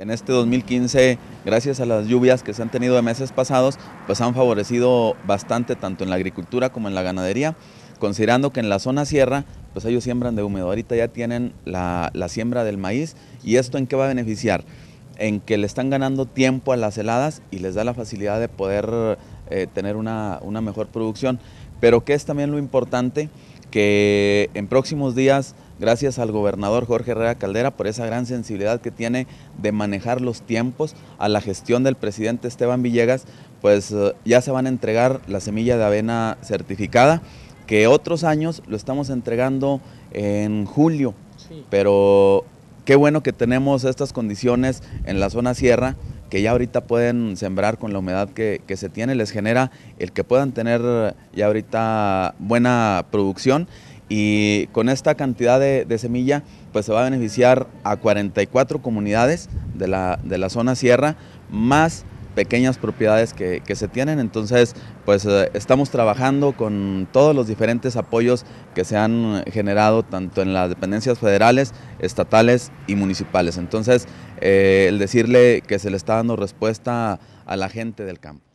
En este 2015, gracias a las lluvias que se han tenido de meses pasados, pues han favorecido bastante tanto en la agricultura como en la ganadería, considerando que en la zona sierra, pues ellos siembran de húmedo. Ahorita ya tienen la, siembra del maíz y esto en qué va a beneficiar? En que le están ganando tiempo a las heladas y les da la facilidad de poder eh, tener una, una mejor producción. Pero que es también lo importante que en próximos días, gracias al gobernador Jorge Herrera Caldera por esa gran sensibilidad que tiene de manejar los tiempos, a la gestión del presidente Esteban Villegas, pues eh, ya se van a entregar la semilla de avena certificada, que otros años lo estamos entregando en julio, pero qué bueno que tenemos estas condiciones en la zona sierra que ya ahorita pueden sembrar con la humedad que, se tiene, les genera el que puedan tener ya ahorita buena producción y con esta cantidad de, semilla pues se va a beneficiar a 44 comunidades de la, de la zona sierra, más pequeñas propiedades que, se tienen. Entonces, pues eh, estamos trabajando con todos los diferentes apoyos que se han generado tanto en las dependencias federales, estatales y municipales. Entonces, eh, el decirle que se le está dando respuesta a la gente del campo.